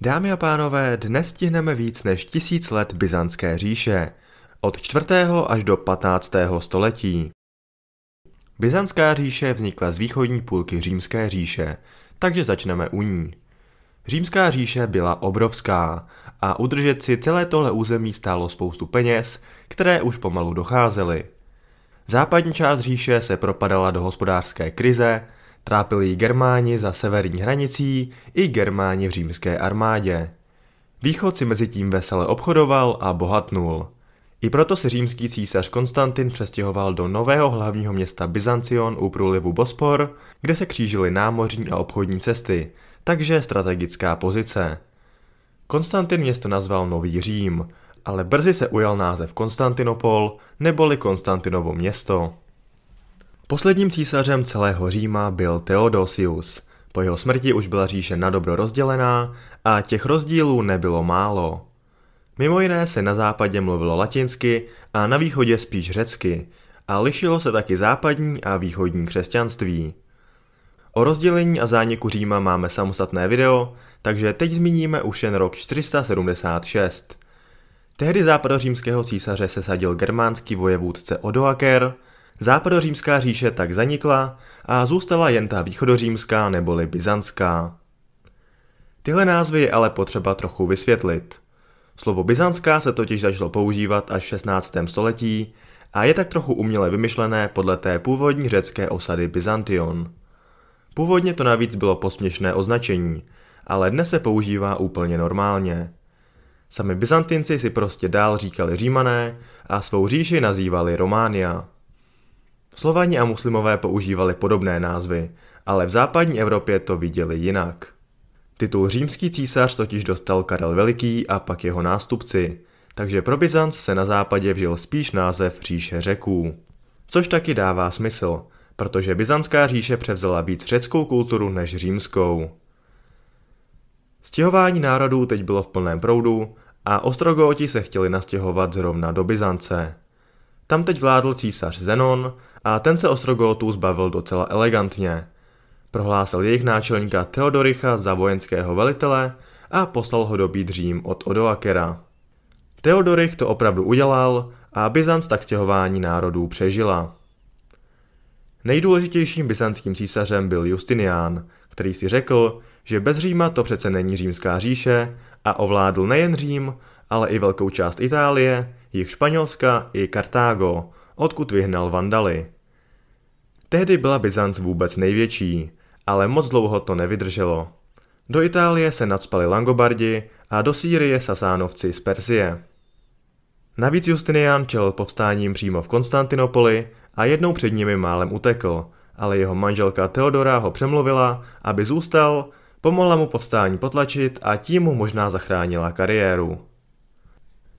Dámy a pánové, dnes stihneme víc než tisíc let Byzantské říše, od 4. až do 15. století. Byzantská říše vznikla z východní půlky Římské říše, takže začneme u ní. Římská říše byla obrovská a udržet si celé tohle území stálo spoustu peněz, které už pomalu docházely. Západní část říše se propadala do hospodářské krize Trápili ji Germáni za severní hranicí i Germáni v římské armádě. Východ si mezi tím vesele obchodoval a bohatnul. I proto se římský císař Konstantin přestěhoval do nového hlavního města Byzancion u průlivu Bospor, kde se křížily námořní a obchodní cesty, takže strategická pozice. Konstantin město nazval Nový Řím, ale brzy se ujal název Konstantinopol neboli Konstantinovo město. Posledním císařem celého Říma byl Theodosius. Po jeho smrti už byla říše na dobro rozdělená a těch rozdílů nebylo málo. Mimo jiné se na západě mluvilo latinsky a na východě spíš řecky a lišilo se taky západní a východní křesťanství. O rozdělení a zániku Říma máme samostatné video, takže teď zmíníme už jen rok 476. Tehdy západořímského císaře sesadil germánský vojevůdce Odoaker – Západořímská říše tak zanikla a zůstala jen ta východořímská neboli byzantská. Tyhle názvy je ale potřeba trochu vysvětlit. Slovo byzantská se totiž začalo používat až v 16. století a je tak trochu uměle vymyšlené podle té původní řecké osady Byzantion. Původně to navíc bylo posměšné označení, ale dnes se používá úplně normálně. Sami Byzantinci si prostě dál říkali římané a svou říši nazývali Románia. Slovani a muslimové používali podobné názvy, ale v západní Evropě to viděli jinak. Titul římský císař totiž dostal Karel Veliký a pak jeho nástupci, takže pro Byzanc se na západě vžil spíš název říše řeků. Což taky dává smysl, protože byzantská říše převzala víc řeckou kulturu než římskou. Stěhování národů teď bylo v plném proudu a ostrogoti se chtěli nastěhovat zrovna do Byzance. Tam teď vládl císař Zenon a ten se Ostrogotů zbavil docela elegantně. Prohlásil jejich náčelníka Teodoricha za vojenského velitele a poslal ho dobít Řím od Odoakera. Teodorich to opravdu udělal a Byzanc tak stěhování národů přežila. Nejdůležitějším byzantským císařem byl Justinián, který si řekl, že bez Říma to přece není římská říše a ovládl nejen Řím, ale i velkou část Itálie, jich Španělska i Kartágo odkud vyhnal vandaly. Tehdy byla Byzanc vůbec největší, ale moc dlouho to nevydrželo. Do Itálie se nadspali Langobardi a do Sýrie Sasánovci z Persie. Navíc Justinian čelil povstáním přímo v Konstantinopoli a jednou před nimi málem utekl, ale jeho manželka Teodora ho přemluvila, aby zůstal, pomohla mu povstání potlačit a tím mu možná zachránila kariéru.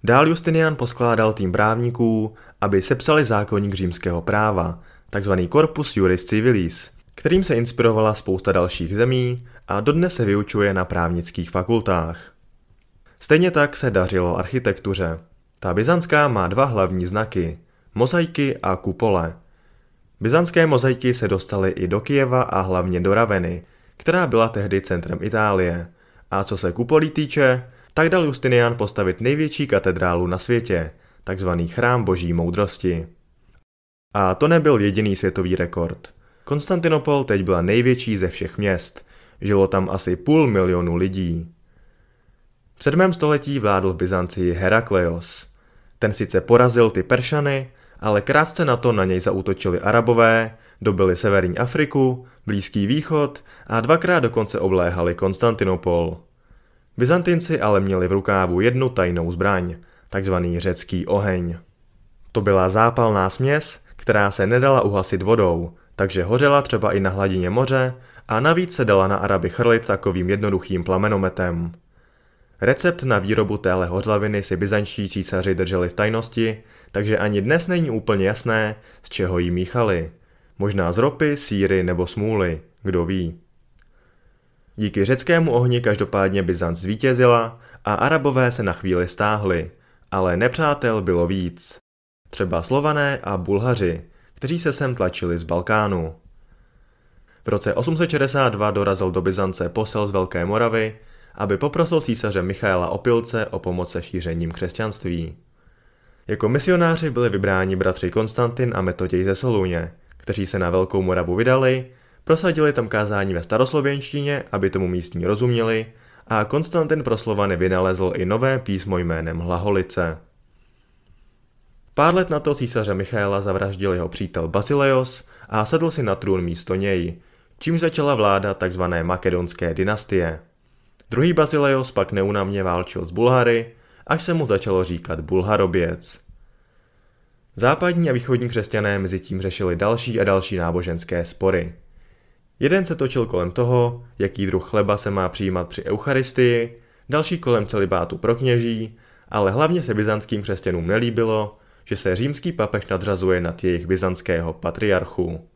Dál Justinian poskládal tým právníků aby sepsali zákonník římského práva, takzvaný Corpus Juris Civilis, kterým se inspirovala spousta dalších zemí a dodnes se vyučuje na právnických fakultách. Stejně tak se dařilo architektuře. Ta byzantská má dva hlavní znaky – mozaiky a kupole. Byzantské mozaiky se dostaly i do Kijeva a hlavně do Raveny, která byla tehdy centrem Itálie. A co se kupolí týče, tak dal Justinian postavit největší katedrálu na světě – takzvaný chrám boží moudrosti. A to nebyl jediný světový rekord. Konstantinopol teď byla největší ze všech měst. Žilo tam asi půl milionu lidí. V 7. století vládl v Byzancii Herakleos. Ten sice porazil ty Peršany, ale krátce na to na něj zautočili Arabové, dobili severní Afriku, Blízký východ a dvakrát dokonce obléhali Konstantinopol. Byzantinci ale měli v rukávu jednu tajnou zbraň, takzvaný řecký oheň. To byla zápalná směs, která se nedala uhasit vodou, takže hořela třeba i na hladině moře a navíc se dala na Araby chrlit takovým jednoduchým plamenometem. Recept na výrobu téhle hořlaviny si byzantští císaři drželi v tajnosti, takže ani dnes není úplně jasné, z čeho ji míchali. Možná z ropy, síry nebo smůly, kdo ví. Díky řeckému ohni každopádně Byzant zvítězila a Arabové se na chvíli stáhli, ale nepřátel bylo víc. Třeba Slované a Bulhaři, kteří se sem tlačili z Balkánu. V roce 862 dorazil do Byzance posel z Velké Moravy, aby poprosil císaře Michaela Opilce o pomoc se šířením křesťanství. Jako misionáři byli vybráni bratři Konstantin a Metoděj ze Soluně, kteří se na Velkou Moravu vydali, prosadili tam kázání ve staroslověnštině, aby tomu místní rozuměli a Konstantin pro Slovany vynalezl i nové písmo jménem Hlaholice. Pár let na to císaře Michaela zavraždil jeho přítel Basileos a sedl si na trůn místo něj, čím začala vláda tzv. makedonské dynastie. Druhý Basileos pak neunamně válčil s Bulhary, až se mu začalo říkat Bulharoběc. Západní a východní křesťané mezi tím řešili další a další náboženské spory. Jeden se točil kolem toho, jaký druh chleba se má přijímat při eucharistii, další kolem celibátu pro kněží, ale hlavně se byzantským křesťanům nelíbilo, že se římský papež nadřazuje nad jejich byzantského patriarchu.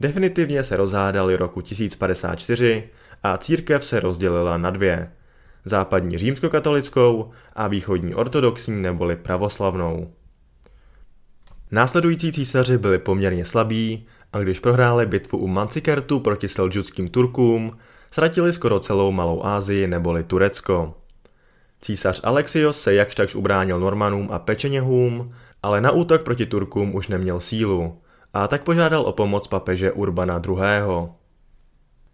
Definitivně se rozhádali roku 1054 a církev se rozdělila na dvě. Západní římskokatolickou a východní ortodoxní neboli pravoslavnou. Následující císaři byli poměrně slabí a když prohráli bitvu u Mancikertu proti selžudským Turkům, ztratili skoro celou Malou Asii neboli Turecko. Císař Alexios se jakž takž ubránil Normanům a Pečeněhům, ale na útok proti Turkům už neměl sílu a tak požádal o pomoc papeže Urbana II.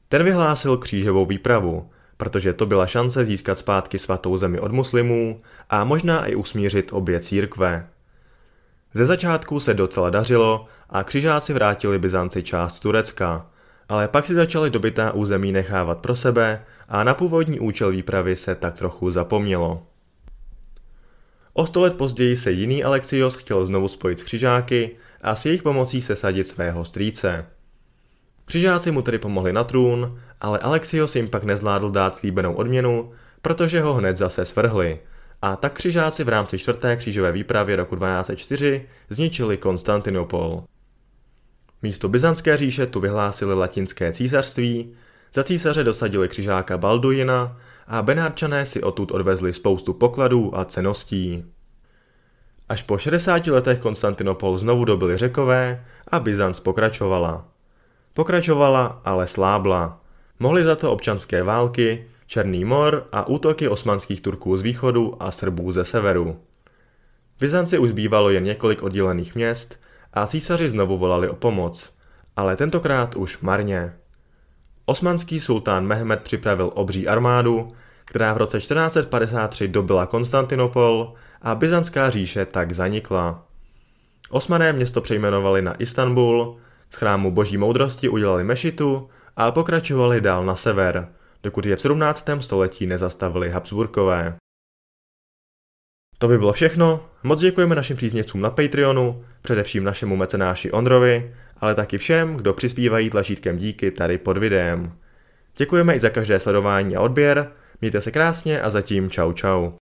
Ten vyhlásil křížovou výpravu, protože to byla šance získat zpátky svatou zemi od muslimů a možná i usmířit obě církve. Ze začátku se docela dařilo a křižáci vrátili Byzanci část Turecka, ale pak si začali dobytá území nechávat pro sebe a na původní účel výpravy se tak trochu zapomnělo. O sto let později se jiný Alexios chtěl znovu spojit s křižáky a s jejich pomocí sesadit svého strýce. Křižáci mu tedy pomohli na trůn, ale Alexios jim pak nezvládl dát slíbenou odměnu, protože ho hned zase svrhli – a tak křižáci v rámci čtvrté křížové výpravy roku 1204 zničili Konstantinopol. Místo Byzantské říše tu vyhlásili latinské císařství, za císaře dosadili křižáka Balduina a Benárčané si odtud odvezli spoustu pokladů a ceností. Až po 60 letech Konstantinopol znovu dobili řekové a Byzanc pokračovala. Pokračovala, ale slábla. Mohly za to občanské války, Černý mor a útoky osmanských Turků z východu a Srbů ze severu. Byzanci už zbývalo jen několik oddělených měst a císaři znovu volali o pomoc, ale tentokrát už marně. Osmanský sultán Mehmed připravil obří armádu, která v roce 1453 dobila Konstantinopol a byzantská říše tak zanikla. Osmané město přejmenovali na Istanbul, z chrámu boží moudrosti udělali mešitu a pokračovali dál na sever – dokud je v 17. století nezastavili Habsburkové. To by bylo všechno, moc děkujeme našim příznivcům na Patreonu, především našemu mecenáši Ondrovi, ale taky všem, kdo přispívají tlačítkem díky tady pod videem. Děkujeme i za každé sledování a odběr, mějte se krásně a zatím čau čau.